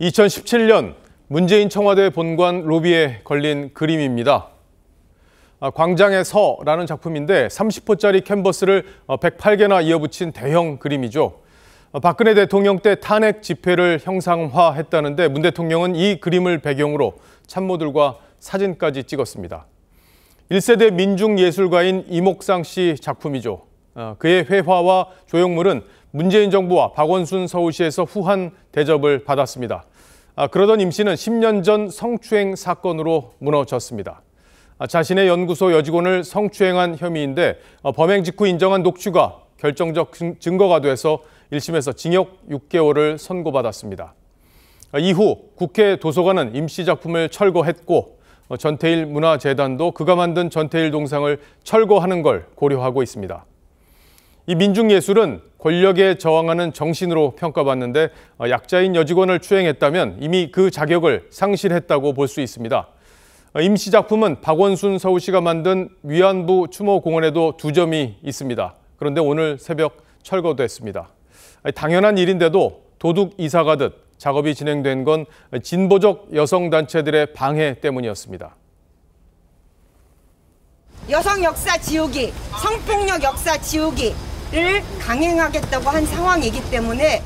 2017년 문재인 청와대 본관 로비에 걸린 그림입니다. 아, 광장에 서라는 작품인데 30호짜리 캔버스를 108개나 어, 이어붙인 대형 그림이죠. 어, 박근혜 대통령 때 탄핵 집회를 형상화했다는데 문 대통령은 이 그림을 배경으로 참모들과 사진까지 찍었습니다. 1세대 민중예술가인 이목상 씨 작품이죠. 어, 그의 회화와 조형물은 문재인 정부와 박원순 서울시에서 후한 대접을 받았습니다. 아, 그러던 임 씨는 10년 전 성추행 사건으로 무너졌습니다. 아, 자신의 연구소 여직원을 성추행한 혐의인데 어, 범행 직후 인정한 녹취가 결정적 증거가 돼서 1심에서 징역 6개월을 선고받았습니다. 아, 이후 국회 도서관은 임씨 작품을 철거했고 어, 전태일 문화재단도 그가 만든 전태일 동상을 철거하는 걸 고려하고 있습니다. 이 민중예술은 권력에 저항하는 정신으로 평가받는데 어, 약자인 여직원을 추행했다면 이미 그 자격을 상실했다고 볼 수 있습니다. 어, 임시 작품은 박원순 서울시가 만든 위안부 추모공원에도 두 점이 있습니다. 그런데 오늘 새벽 철거됐습니다. 당연한 일인데도 도둑 이사 가듯 작업이 진행된 건 진보적 여성단체들의 방해 때문이었습니다. 여성 역사 지우기, 성폭력 역사 지우기, 를 강행하겠다고 한 상황이기 때문에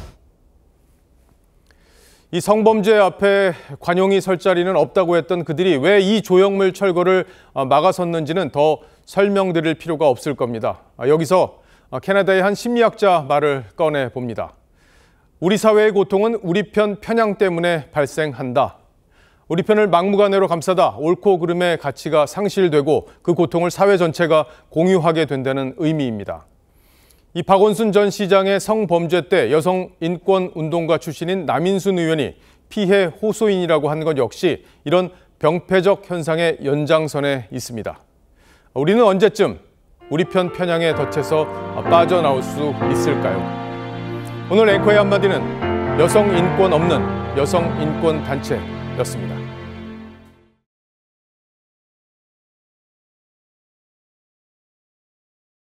이 성범죄 앞에 관용이 설 자리는 없다고 했던 그들이 왜 이 조형물 철거를 어, 막아섰는지는 더 설명드릴 필요가 없을 겁니다. 아, 여기서 어, 캐나다의 한 심리학자 말을 꺼내 봅니다. 우리 사회의 고통은 우리 편 편향 때문에 발생한다. 우리 편을 막무가내로 감싸다 옳고 그름의 가치가 상실되고 그 고통을 사회 전체가 공유하게 된다는 의미입니다. 이 박원순 전 시장의 성범죄 때 여성 인권 운동가 출신인 남인순 의원이 피해 호소인이라고 한 것 역시 이런 병폐적 현상의 연장선에 있습니다. 우리는 언제쯤 우리 편 편향에 덫에서 빠져나올 수 있을까요? 오늘 앵커의 한마디는 여성 인권 없는 여성 인권 단체였습니다.